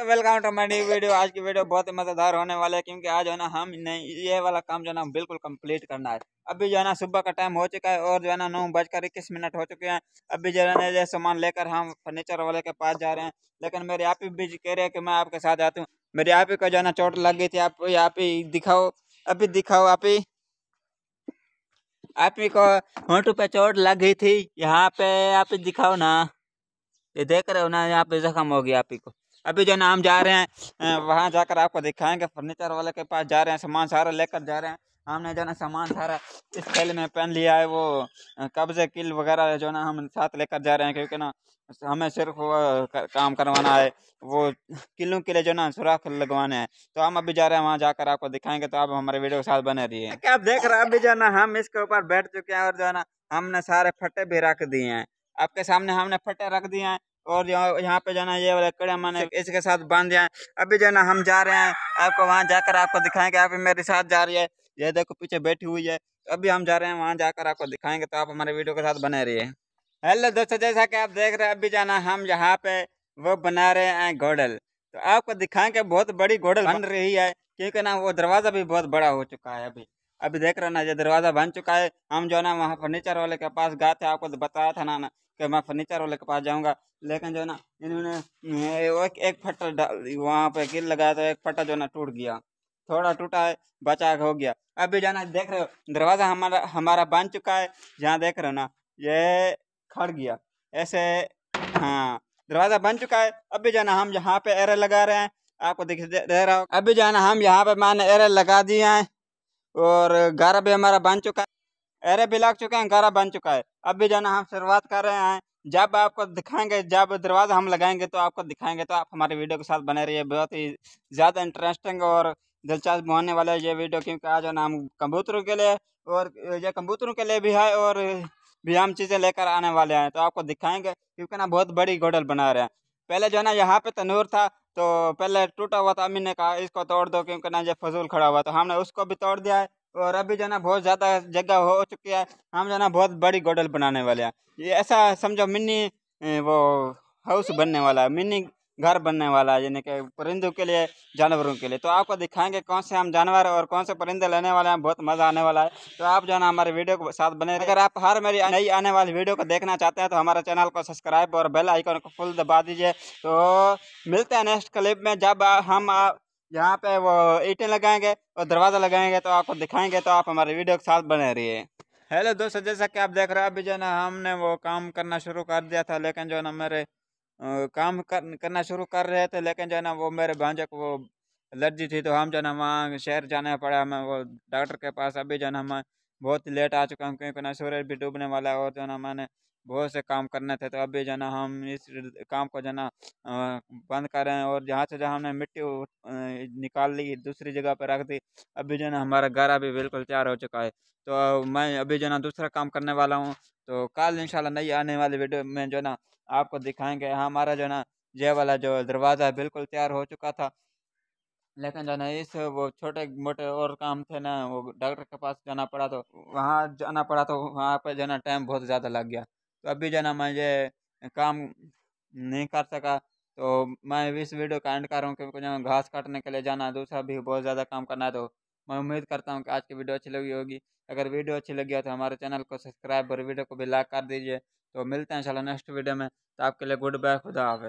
तो welcome to my video आज की वीडियो बहुत ही मज़ेदार होने वाला है क्योंकि आज जो है ना हम ये वाला काम जो है ना बिल्कुल कंप्लीट करना है अभी जो है ना सुबह का टाइम हो चुका है और जो है ना नौ बजकर इक्कीस मिनट हो चुके हैं अभी जो है ना ये सामान लेकर हम फर्नीचर वाले के पास जा रहे हैं लेकिन मेरे आप ही बीज कह रहे हैं कि मैं आपके साथ आती हूँ मेरे आप ही को जो है ना चोट लग गई थी आप आप ही दिखाओ अभी दिखाओ आप ही आप ही को होटू पे चोट लग गई थी यहाँ पे आप ही दिखाओ ना ये देख रहे हो ना यहाँ पे जख्म हो गया आप ही को अभी जो नाम जा रहे हैं वहाँ जाकर आपको दिखाएंगे फर्नीचर वाले के पास जा रहे हैं सामान सारा लेकर जा रहे हैं हमने जो ना सामान सारा इस थैले में पहन लिया है वो कब्जे किल वगैरह जो ना हम साथ लेकर जा रहे हैं क्योंकि ना हमें सिर्फ वो काम करवाना है वो किलों के लिए जो ना सुराख लगवाना है तो हम अभी जा रहे हैं वहाँ जाकर आपको दिखाएंगे तो आप हमारे वीडियो के साथ बने रहिए क्या आप देख रहे हैं अभी जो ना हम इसके ऊपर बैठ चुके हैं और जो है ना हमने सारे फटे भी रख दिए हैं आपके सामने हमने फटे रख दिए हैं और यहाँ यहाँ पे जाना ये वाला कड़े मैंने इसके साथ बांध जाए अभी जो ना हम जा रहे हैं आपको वहाँ जाकर आपको दिखाएंगे आप मेरे साथ जा रही है ये देखो पीछे बैठी हुई है अभी हम जा रहे हैं वहाँ जाकर आपको दिखाएंगे तो आप हमारे वीडियो के साथ बने रहिए हेलो दोस्तों जैसा कि आप देख रहे हैं अभी जाना हम यहाँ पे वो बना रहे हैं घोडल तो आपको दिखाएंगे बहुत बड़ी घोडल बन रही है क्योंकि ना वो दरवाज़ा भी बहुत बड़ा हो चुका है अभी अभी देख रहे ना ये दरवाज़ा बन चुका है हम जो ना वहाँ फर्नीचर वाले के पास गए थे आपको तो बताया था ना ना कि मैं फर्नीचर वाले के पास जाऊँगा लेकिन जो है ना इन्होंने एक, एक फट्टा डाल वहाँ पे गिर लगाया तो एक फट्टा जो है ना टूट गया थोड़ा टूटा है बचा हो गया अभी जाना देख रहे हो दरवाज़ा हमारा हमारा बन चुका है जहाँ देख रहे हो ना ये खड़ गया ऐसे हाँ दरवाज़ा बन चुका है अब भी जाना हम यहाँ पे एरे लगा रहे हैं आपको दिख दे रहा हो अभी जाना हम यहाँ पे मैंने एरे लगा दिए हैं और गारा भी हमारा बन चुका है अरे बिलक चुके हैं घरा बन चुका है अब जो ना हम शुरुआत कर रहे हैं जब आपको दिखाएंगे जब दरवाज़ा हम लगाएंगे तो आपको दिखाएंगे तो आप हमारे वीडियो के साथ बने रहिए बहुत ही ज़्यादा इंटरेस्टिंग और दिलचस्प होने वाला है ये वीडियो क्योंकि आज जो नाम कबूतरों के लिए और ये कबूतरों के लिए भी है और भी हम चीज़ें लेकर आने वाले हैं तो आपको दिखाएंगे क्योंकि ना बहुत बड़ी गोडल बना रहे हैं पहले जो है ना यहाँ पे तनूर था तो पहले टूटा हुआ था अमीन ने कहा इसको तोड़ दो क्योंकि ना ये फजूल खड़ा हुआ तो हमने उसको भी तोड़ दिया है और अभी जाना बहुत ज़्यादा जगह हो चुकी है हम जाना बहुत बड़ी गोडल बनाने वाले हैं ये ऐसा समझो मिनी वो हाउस बनने वाला है मिनी घर बनने वाला है यानी कि परिंदों के लिए जानवरों के लिए तो आपको दिखाएंगे कौन से हम जानवर और कौन से परिंदे लेने वाले हैं बहुत मज़ा आने वाला है तो आप जो है हमारे वीडियो के साथ बने अगर आप हर मेरी नई आने वाली वीडियो को देखना चाहते हैं तो हमारे चैनल को सब्सक्राइब और बेल आइकन को फुल दबा दीजिए तो मिलते हैं नेक्स्ट क्लिप में जब हम यहाँ पे वो ईटें लगाएंगे और दरवाज़ा लगाएंगे तो आपको दिखाएंगे तो आप हमारे वीडियो के साथ बने रहिए हेलो दोस्तों जैसा कि आप देख रहे हो अभी जो है ना हमने वो काम करना शुरू कर दिया था लेकिन जो है ना मेरे काम कर, करना शुरू कर रहे थे लेकिन जो है ना वो मेरे भांजे को वो एलर्जी थी तो हम जो है ना वहाँ शहर जाना पड़ा हमें वो डॉक्टर के पास अभी जो है ना हमें बहुत लेट आ चुका हम क्योंकि ना सूरज भी डूबने वाला है और जो ना मैंने बहुत से काम करने थे तो अभी जो ना हम इस काम को जो ना बंद कर रहे हैं और जहाँ से जहाँ हमने मिट्टी निकाल ली दूसरी जगह पर रख दी अभी जो ना हमारा घर अभी बिल्कुल तैयार हो चुका है तो मैं अभी जो ना दूसरा काम करने वाला हूँ तो कल इंशाल्लाह नई आने वाली वीडियो में जो ना आपको दिखाएंगे हाँ, हमारा जो ना ये वाला जो दरवाज़ा है बिल्कुल तैयार हो चुका था लेकिन जाना इस वो छोटे मोटे और काम थे ना वो डॉक्टर के पास जाना पड़ा तो वहाँ जाना पड़ा तो वहाँ पर जाना टाइम बहुत ज़्यादा लग गया तो अभी जाना ये काम नहीं कर सका तो मैं इस वीडियो का एंड कर रहा हूँ क्योंकि घास काटने के लिए जाना है दूसरा भी बहुत ज़्यादा काम करना है तो मैं उम्मीद करता हूँ कि आज की वीडियो अच्छी लगी होगी अगर वीडियो अच्छी लगी हो तो हमारे चैनल को सब्सक्राइब और वीडियो को भी लाइक कर दीजिए तो मिलते हैं चलो नेक्स्ट वीडियो में तो आपके लिए गुड बाय खुदा हाफ